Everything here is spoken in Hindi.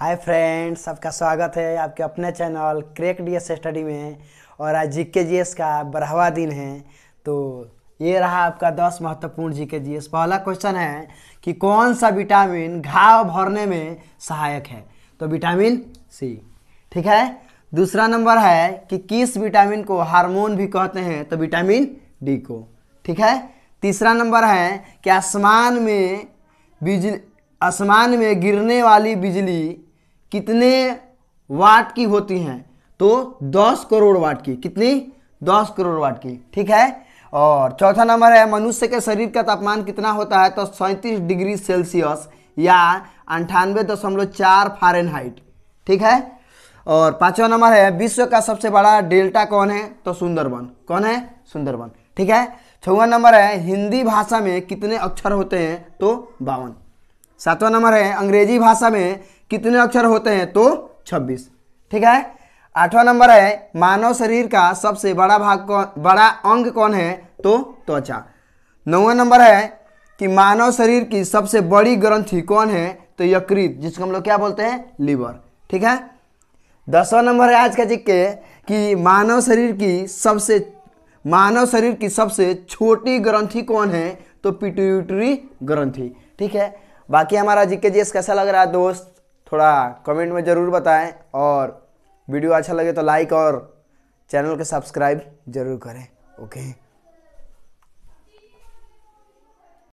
हाय फ्रेंड्स आपका स्वागत है आपके अपने channel crack D S study में और आज जी के जी एस का बढ़ावा दिन है तो ये रहा आपका दस महत्वपूर्ण जी के जी एस पहला क्वेश्चन है कि कौन सा विटामिन घाव भरने में सहायक है तो विटामिन सी ठीक है दूसरा नंबर है कि किस विटामिन को हार्मोन भी कहते हैं तो विटामिन डी को ठीक है तीसरा नंबर है कि आसमान में बिजली आसमान में गिरने वाली बिजली कितने वाट की होती हैं तो 10 करोड़ वाट की कितनी 10 करोड़ वाट की ठीक है और चौथा नंबर है मनुष्य के शरीर का तापमान कितना होता है तो सैंतीस डिग्री सेल्सियस या अंठानवे दशमलव चार फारेन हाइट ठीक है और पांचवा नंबर है विश्व का सबसे बड़ा डेल्टा कौन है तो सुंदरबन कौन है सुंदरबन ठीक है छवा नंबर है हिंदी भाषा में कितने अक्षर होते हैं तो बावन सातवां नंबर है अंग्रेजी भाषा में कितने अक्षर होते हैं तो 26 ठीक है आठवां नंबर है मानव शरीर का सबसे बड़ा भाग कौन बड़ा अंग कौन है तो त्वचा नौवा नंबर है कि मानव शरीर की सबसे बड़ी ग्रंथि कौन है तो यकृत जिसको हम लोग क्या बोलते हैं लीवर ठीक है दसवां नंबर है आज का जिक्के कि मानव शरीर की सबसे मानव शरीर की सबसे छोटी ग्रंथि कौन है तो पिट्यूटरी ग्रंथि ठीक है बाकी हमारा जिक्के जी कैसा लग रहा है दोस्त थोड़ा कमेंट में ज़रूर बताएं और वीडियो अच्छा लगे तो लाइक और चैनल को सब्सक्राइब ज़रूर करें ओके